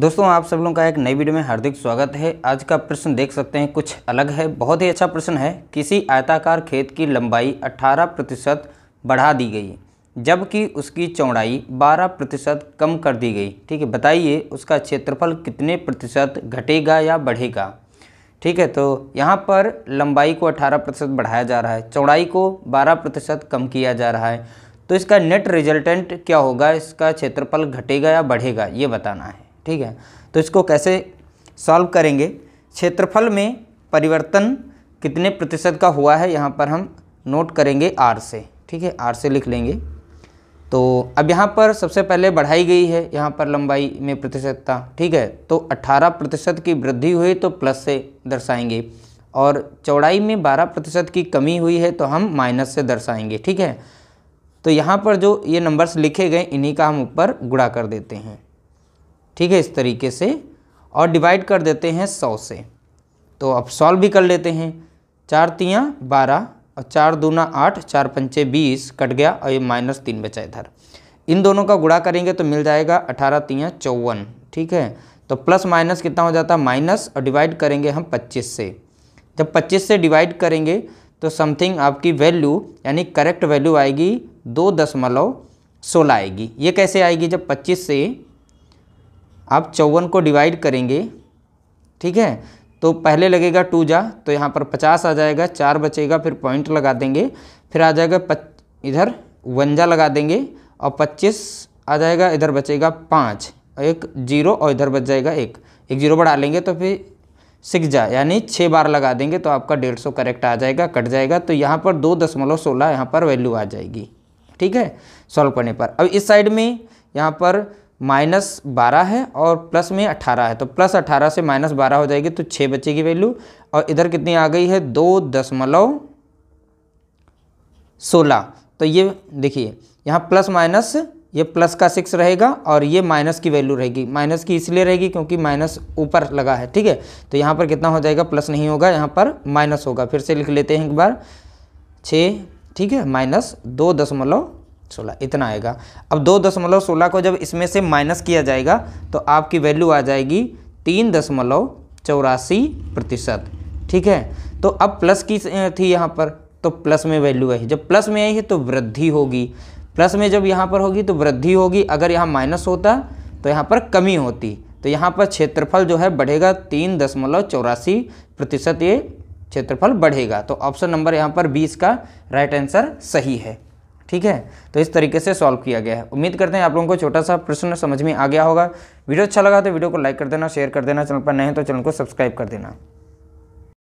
दोस्तों आप सब लोगों का एक नई वीडियो में हार्दिक स्वागत है आज का प्रश्न देख सकते हैं कुछ अलग है बहुत ही अच्छा प्रश्न है किसी आयताकार खेत की लंबाई 18 प्रतिशत बढ़ा दी गई जबकि उसकी चौड़ाई 12 प्रतिशत कम कर दी गई ठीक है बताइए उसका क्षेत्रफल कितने प्रतिशत घटेगा या बढ़ेगा ठीक है तो यहाँ पर लंबाई को अठारह प्रतिशत बढ़ाया जा रहा है चौड़ाई को बारह प्रतिशत कम किया जा रहा है तो इसका नेट रिजल्टेंट क्या होगा इसका क्षेत्रफल घटेगा या बढ़ेगा ये बताना है ठीक है तो इसको कैसे सॉल्व करेंगे क्षेत्रफल में परिवर्तन कितने प्रतिशत का हुआ है यहाँ पर हम नोट करेंगे आर से ठीक है आर से लिख लेंगे तो अब यहाँ पर सबसे पहले बढ़ाई गई है यहाँ पर लंबाई में प्रतिशतता ठीक है तो 18 प्रतिशत की वृद्धि हुई तो प्लस से दर्शाएंगे और चौड़ाई में 12 प्रतिशत की कमी हुई है तो हम माइनस से दर्शाएंगे ठीक है तो यहाँ पर जो ये नंबर्स लिखे गए इन्हीं का हम ऊपर गुड़ा कर देते हैं ठीक है इस तरीके से और डिवाइड कर देते हैं सौ से तो अब सॉल्व भी कर लेते हैं चार तियाँ बारह और चार दूना आठ चार पंचे बीस कट गया और ये माइनस तीन बचा इधर इन दोनों का गुड़ा करेंगे तो मिल जाएगा अठारह तियाँ चौवन ठीक है तो प्लस माइनस कितना हो जाता है माइनस और डिवाइड करेंगे हम पच्चीस से जब पच्चीस से डिवाइड करेंगे तो समथिंग आपकी वैल्यू यानी करेक्ट वैल्यू आएगी दो दशमलव सोलह आएगी ये कैसे आएगी जब पच्चीस से आप चौवन को डिवाइड करेंगे ठीक है तो पहले लगेगा टू जा तो यहाँ पर पचास आ जाएगा चार बचेगा फिर पॉइंट लगा देंगे फिर आ जाएगा पच इधर वंजा लगा देंगे और पच्चीस आ जाएगा इधर बचेगा पाँच एक जीरो और इधर बच जाएगा एक एक जीरो बढ़ा लेंगे तो फिर सिक्स जा यानी छः बार लगा देंगे तो आपका डेढ़ सौ करेक्ट आ जाएगा कट जाएगा तो यहाँ पर दो दशमलव सोलह यहाँ पर वैल्यू आ जाएगी ठीक है सॉल्व करने पर अब इस साइड में यहाँ पर माइनस बारह है और प्लस में अठारह है तो प्लस अठारह से माइनस बारह हो जाएगी तो छः बच्चे की वैल्यू और इधर कितनी आ गई है दो दशमलव सोलह तो ये देखिए यहाँ प्लस माइनस ये प्लस का सिक्स रहेगा और ये माइनस की वैल्यू रहेगी माइनस की इसलिए रहेगी क्योंकि माइनस ऊपर लगा है ठीक है तो यहाँ पर कितना हो जाएगा प्लस नहीं होगा यहाँ पर माइनस होगा फिर से लिख लेते हैं एक बार छः ठीक है माइनस दो दशमलव सोलह इतना आएगा अब दो दशमलव सोलह को जब इसमें से माइनस किया जाएगा तो आपकी वैल्यू आ जाएगी तीन दशमलव चौरासी प्रतिशत ठीक है तो अब प्लस की थी यहाँ पर तो प्लस में वैल्यू आई जब प्लस में आई है तो वृद्धि होगी प्लस में जब यहाँ पर होगी तो वृद्धि होगी अगर यहाँ माइनस होता तो यहाँ पर कमी होती तो यहाँ पर क्षेत्रफल जो है बढ़ेगा तीन दशमलव चौरासी प्रतिशत ये क्षेत्रफल बढ़ेगा तो ऑप्शन नंबर यहाँ पर बीस का राइट आंसर सही है ठीक है तो इस तरीके से सॉल्व किया गया है उम्मीद करते हैं आप लोगों को छोटा सा प्रश्न समझ में आ गया होगा वीडियो अच्छा लगा तो वीडियो को लाइक कर देना शेयर कर देना चैनल पर नहीं तो चैनल को सब्सक्राइब कर देना